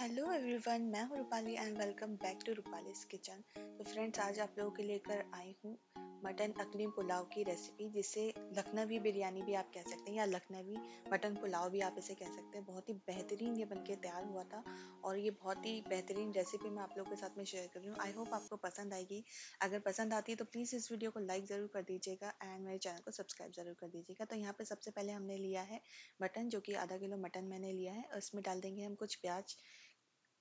hello everyone मैं हूँ Rupali and welcome back to Rupali kitchen तो फ्रेंड्स आज आप लोगों के लेकर आई हूँ मटन अकलीम पुलाव की रेसिपी जिसे लखनवी बिरयानी भी आप कह सकते हैं या लखनवी मटन पुलाव भी आप इसे कह सकते हैं बहुत ही बेहतरीन ये बनके तैयार हुआ था और ये बहुत ही बेहतरीन रेसिपी मैं आप लोगों के साथ में शेयर कर रही हूँ आई होप आपको पसंद आएगी अगर पसंद आती है तो प्लीज़ इस वीडियो को लाइक ज़रूर कर दीजिएगा एंड मेरे चैनल को सब्सक्राइब ज़रूर कर दीजिएगा तो यहाँ पर सबसे पहले हमने लिया है मटन जो कि आधा किलो मटन मैंने लिया है उसमें डाल देंगे हम कुछ प्याज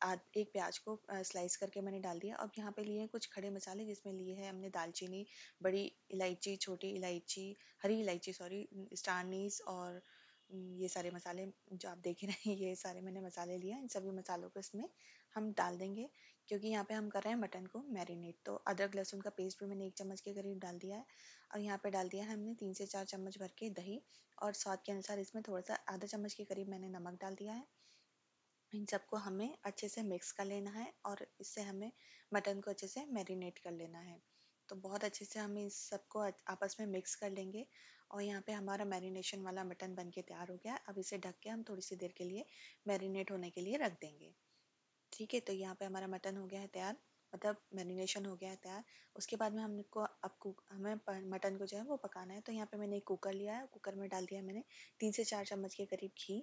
आध एक प्याज को स्लाइस करके मैंने डाल दिया अब यहाँ पे लिए हैं कुछ खड़े मसाले जिसमें लिए हैं हमने दालचीनी बड़ी इलायची छोटी इलायची हरी इलायची सॉरी स्टारनीस और ये सारे मसाले जो आप देख रहे हैं ये सारे मैंने मसाले लिए इन सभी मसालों को इसमें हम डाल देंगे क्योंकि यहाँ पे हम कर रहे हैं मटन को मैरिनेट तो अदरक लहसुन का पेस्ट भी मैंने एक चम्मच के करीब डाल दिया है और यहाँ पे डाल दिया है हमने तीन से चार चम्मच भर के दही और स्वाद के अनुसार इसमें थोड़ा सा आधा चम्मच के करीब मैंने नमक डाल दिया है इन सबको हमें अच्छे से मिक्स कर लेना है और इससे हमें मटन को अच्छे से मैरिनेट कर लेना है तो बहुत अच्छे से हम इन सबको आपस में मिक्स कर लेंगे और यहाँ पे हमारा मैरिनेशन वाला मटन बन के तैयार हो गया अब इसे ढक के हम थोड़ी सी देर के लिए मैरिनेट होने के लिए रख देंगे ठीक है तो यहाँ पे हमारा मटन हो गया है तैयार मतलब मैरिनेशन हो गया है तैयार उसके बाद में हमको अब कुक हमें मटन को जो है वो पकाना है तो यहाँ पे मैंने एक कुकर लिया है कुकर में डाल दिया मैंने तीन से चार चम्मच के करीब घी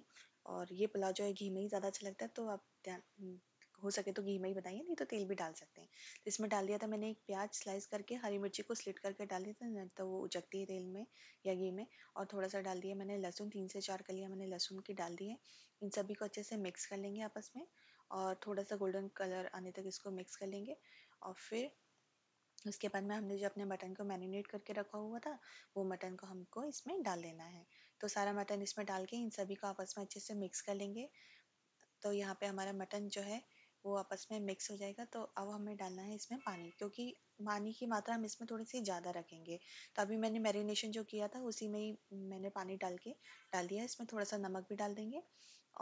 और ये पुलाव जो है घी में ही ज़्यादा अच्छा लगता है तो आप ध्यान हम्म, हो सके तो घी में ही बताइए नहीं तो तेल भी डाल सकते हैं तो इसमें डाल दिया था मैंने एक प्याज स्लाइस करके हरी मिर्ची को स्लिट करके डाल दिया था तो वो उचकती है तेल में या घी में और थोड़ा सा डाल दिया मैंने लहसुन तीन से चार कलियाँ मैंने लहसुन की डाल दी है इन सभी को अच्छे से मिक्स कर लेंगे आपस में और थोड़ा सा गोल्डन कलर आने तक इसको मिक्स कर लेंगे और फिर उसके बाद में हमने जो अपने मटन को मैरिनेट करके रखा हुआ था वो मटन को हमको इसमें डाल देना है तो सारा मटन इसमें डाल के इन सभी को आपस में अच्छे से मिक्स कर लेंगे तो यहाँ पे हमारा मटन जो है वो आपस में मिक्स हो जाएगा तो अब हमें डालना है इसमें पानी क्योंकि पानी की मात्रा हम इसमें थोड़ी सी ज़्यादा रखेंगे तो अभी मैंने मैरिनेशन जो किया था उसी में ही मैंने पानी डाल के डाल दिया इसमें थोड़ा सा नमक भी डाल देंगे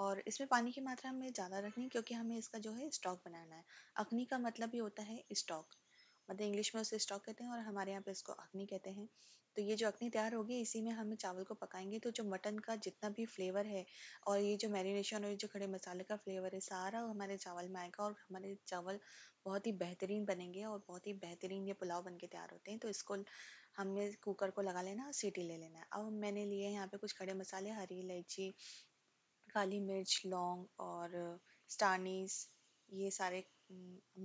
और इसमें पानी की मात्रा हमें ज़्यादा रखनी क्योंकि हमें इसका जो है स्टॉक बनाना है अखनी का मतलब ही होता है स्टॉक मतलब इंग्लिश में उसे स्टॉक कहते हैं और हमारे यहाँ पे इसको अग्नि कहते हैं तो ये जो अग्नि तैयार होगी इसी में हम चावल को पकाएंगे तो जो मटन का जितना भी फ्लेवर है और ये जो मैरिनेशन और ये जो खड़े मसाले का फ्लेवर है सारा हमारे चावल में आएगा और हमारे चावल बहुत ही बेहतरीन बनेंगे और बहुत ही बेहतरीन ये पुलाव बन के तैयार होते हैं तो इसको हमने कुकर को लगा लेना और सीटी ले लेना है अब मैंने लिए यहाँ पे कुछ खड़े मसाले हरी इलायची काली मिर्च लौंग और स्टानीस ये सारे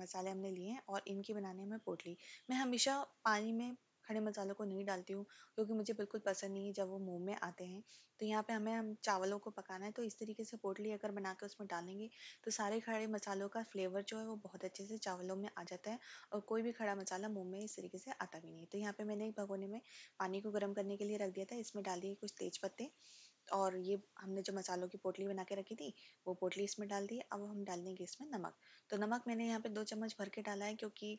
मसाले हमने लिए हैं और इनकी बनाने में पोटली मैं हमेशा पानी में खड़े मसालों को नहीं डालती हूँ क्योंकि मुझे बिल्कुल पसंद नहीं है जब वो मुंह में आते हैं तो यहाँ पे हमें हम चावलों को पकाना है तो इस तरीके से पोटली अगर बना के उसमें डालेंगे तो सारे खड़े मसालों का फ्लेवर जो है वो बहुत अच्छे से चावलों में आ जाता है और कोई भी खड़ा मसाला मुंह में इस तरीके से आता भी नहीं तो यहाँ पर मैंने एक भगोने में पानी को गर्म करने के लिए रख दिया था इसमें डालिए कुछ तेज पत्ते और ये हमने जो मसालों की पोटली बना के रखी थी वो पोटली इसमें डाल दी अब हम डाल देंगे इसमें नमक तो नमक मैंने यहाँ पे दो चम्मच भर के डाला है क्योंकि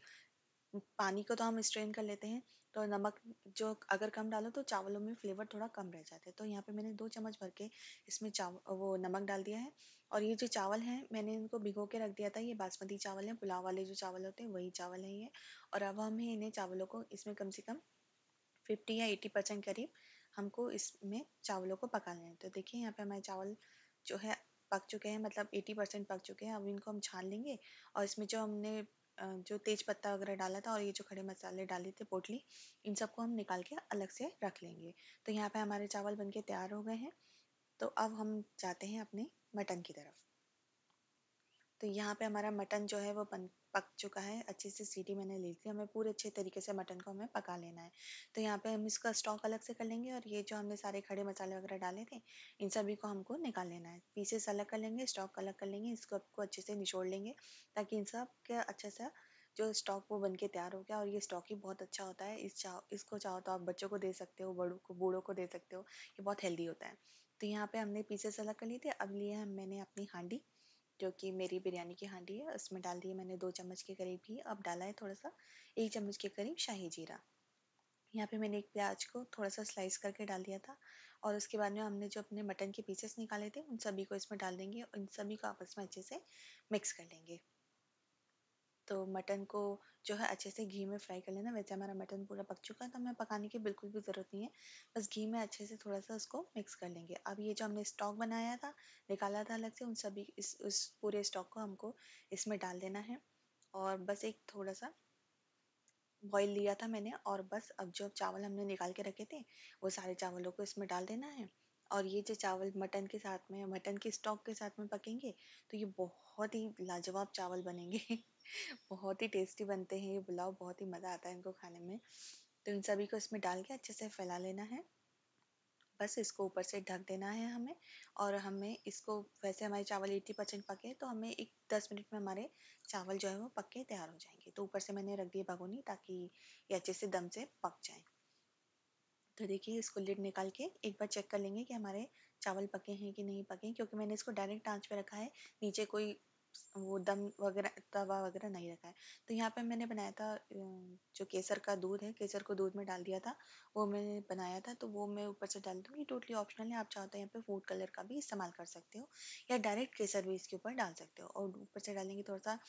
पानी को तो हम स्ट्रेन कर लेते हैं तो नमक जो अगर कम डालो तो चावलों में फ्लेवर थोड़ा कम रह जाता है तो यहाँ पे मैंने दो चम्मच भर के इसमें चावल वो नमक डाल दिया है और ये जो चावल हैं मैंने इनको भिगो के रख दिया था ये बासमती चावल हैं पुलाव वाले जो चावल होते हैं वही चावल हैं ये और अब हमें इन्हें चावलों को इसमें कम से कम फिफ्टी या एटी परसेंट करीब हमको इसमें चावलों को पकाना है तो देखिए यहाँ पे हमारे चावल जो है पक चुके हैं मतलब एटी परसेंट पक चुके हैं अब इनको हम छान लेंगे और इसमें जो हमने जो तेज पत्ता वगैरह डाला था और ये जो खड़े मसाले डाले थे पोटली इन सबको हम निकाल के अलग से रख लेंगे तो यहाँ पे हमारे चावल बनके तैयार हो गए हैं तो अब हम जाते हैं अपने मटन की तरफ तो यहाँ पे हमारा मटन जो है वो बन पक चुका है अच्छे से सीटी मैंने ले ली हमें पूरे अच्छे तरीके से मटन को हमें पका लेना है तो यहाँ पे हम इसका स्टॉक अलग से कर लेंगे और ये जो हमने सारे खड़े मसाले वगैरह डाले थे इन सभी को हमको निकाल लेना है पीसेस अलग कर लेंगे स्टॉक अलग कर लेंगे इसको आपको अच्छे से निचोड़ लेंगे ताकि इन सब का अच्छा सा जो स्टॉक वो बन के तैयार हो गया और ये स्टॉक ही बहुत अच्छा होता है इस चाहो इसको चाहो तो आप बच्चों को दे सकते हो बड़ों को बूढ़ों को दे सकते हो ये बहुत हेल्दी होता है तो यहाँ पे हमने पीसेस अलग कर लिए थे अब लिए हम मैंने अपनी हांडी जो कि मेरी बिरयानी की हांडी है उसमें डाल दिए मैंने दो चम्मच के करीब घी अब डाला है थोड़ा सा एक चम्मच के करीब शाही जीरा यहाँ पे मैंने एक प्याज को थोड़ा सा स्लाइस करके डाल दिया था और उसके बाद में हमने जो अपने मटन के पीसेस निकाले थे उन सभी को इसमें डाल देंगे उन सभी को आपस में अच्छे से मिक्स कर लेंगे तो मटन को जो है अच्छे से घी में फ्राई कर लेना वैसे हमारा मटन पूरा पक चुका है तो हमें पकाने की बिल्कुल भी ज़रूरत नहीं है बस घी में अच्छे से थोड़ा सा उसको मिक्स कर लेंगे अब ये जो हमने स्टॉक बनाया था निकाला था अलग से उन सभी इस उस पूरे स्टॉक को हमको इसमें डाल देना है और बस एक थोड़ा सा बॉईल लिया था मैंने और बस अब जो चावल हमने निकाल के रखे थे वो सारे चावलों को इसमें डाल देना है और ये जो चावल मटन के साथ में मटन के स्टॉक के साथ में पकेंगे तो ये बहुत ही लाजवाब चावल बनेंगे बहुत ही टेस्टी बनते हैं ये पुलाव बहुत ही मज़ा आता है इनको खाने में तो इन सभी को इसमें डाल के अच्छे से फैला लेना है बस इसको ऊपर से ढक देना है हमें और हमें इसको वैसे हमारे चावल एट्टी परसेंट पके तो हमें एक दस मिनट में हमारे चावल जो है वो पक के तैयार हो जाएंगे तो ऊपर से मैंने रख दिए भगोनी ताकि ये अच्छे से दम से पक जाए तो देखिए इसको लिड निकाल के एक बार चेक कर लेंगे कि हमारे चावल पके हैं कि नहीं पके क्योंकि मैंने इसको डायरेक्ट आँच पे रखा है नीचे कोई वो दम वगैरह तवा वगैरह नहीं रखा है तो यहाँ पे मैंने बनाया था जो केसर का दूध है केसर को दूध में डाल दिया था वो मैंने बनाया था तो वो मैं ऊपर से डाल दूँगी टोटली ऑप्शनल है आप चाहो तो यहाँ पे फूड कलर का भी इस्तेमाल कर सकते हो या डायरेक्ट केसर भी इसके ऊपर डाल सकते हो और ऊपर से डालेंगे थोड़ा सा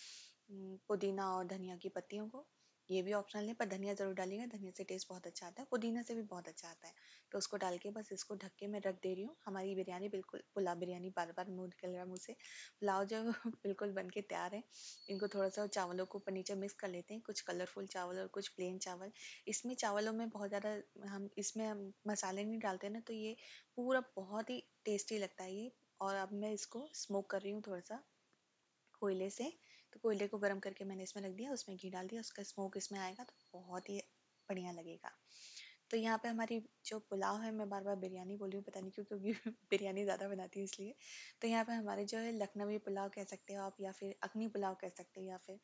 पुदीना और धनिया की पत्तियों को ये भी ऑप्शनल है पर धनिया ज़रूर डालिएगा धनिया से टेस्ट बहुत अच्छा आता है पुदीना से भी बहुत अच्छा आता है तो उसको डाल के बस इसको ढक के मैं रख दे रही हूँ हमारी बिरयानी बिल्कुल पुलाव बिरयानी बार बार मुँह निकल रहा है मुँह से पुलाव जो बिल्कुल बन के तैयार है इनको थोड़ा सा चावलों को ऊपर नीचे मिक्स कर लेते हैं कुछ कलरफुल चावल और कुछ प्लेन चावल इसमें चावलों में बहुत ज़्यादा हम इसमें हम मसाले नहीं डालते ना तो ये पूरा बहुत ही टेस्टी लगता है ये और अब मैं इसको स्मोक कर रही हूँ थोड़ा सा कोयले से तो कोयले को गर्म करके मैंने इसमें रख दिया उसमें घी डाल दिया उसका स्मोक इसमें आएगा तो बहुत ही बढ़िया लगेगा तो यहाँ पे हमारी जो पुलाव है मैं बार बार बिरयानी बोल रही हूँ पता नहीं क्यों क्योंकि बिरयानी ज़्यादा बनाती हूँ इसलिए तो यहाँ पे हमारे जो है लखनवी पुलाव कह सकते हो आप या फिर अग्नि पुलाव कह सकते हो या फिर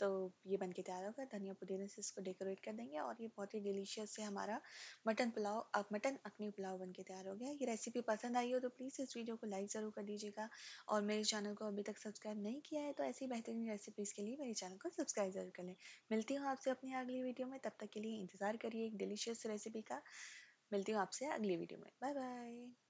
तो ये बन के तैयार होगा धनिया पुदीने से इसको डेकोरेट कर देंगे और ये बहुत ही डिलीशियस है हमारा मटन पुलाव अब मटन अखनी पुलाव बन के तैयार हो गया ये रेसिपी पसंद आई हो तो प्लीज़ इस वीडियो को लाइक ज़रूर कर दीजिएगा और मेरे चैनल को अभी तक सब्सक्राइब नहीं किया है तो ऐसी बेहतरीन रेसिपीज़ के लिए मेरे चैनल को सब्सक्राइब ज़रूर कर लें मिलती हूँ आपसे अपनी अगली वीडियो में तब तक के लिए इंतज़ार करिए एक डिलीशियस रेसिपी का मिलती हूँ आपसे अगली वीडियो में बाय बाय